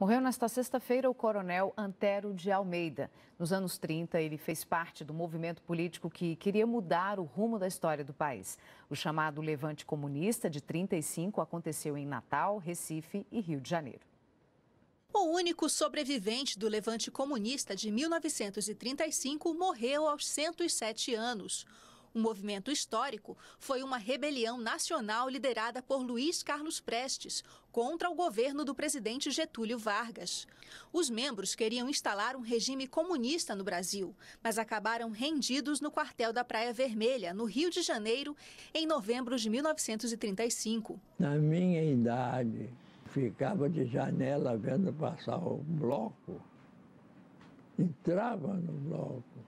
Morreu nesta sexta-feira o coronel Antero de Almeida. Nos anos 30, ele fez parte do movimento político que queria mudar o rumo da história do país. O chamado Levante Comunista de 35 aconteceu em Natal, Recife e Rio de Janeiro. O único sobrevivente do levante comunista de 1935 morreu aos 107 anos. O movimento histórico foi uma rebelião nacional liderada por Luiz Carlos Prestes contra o governo do presidente Getúlio Vargas. Os membros queriam instalar um regime comunista no Brasil, mas acabaram rendidos no quartel da Praia Vermelha, no Rio de Janeiro, em novembro de 1935. Na minha idade, ficava de janela vendo passar o bloco, entrava no bloco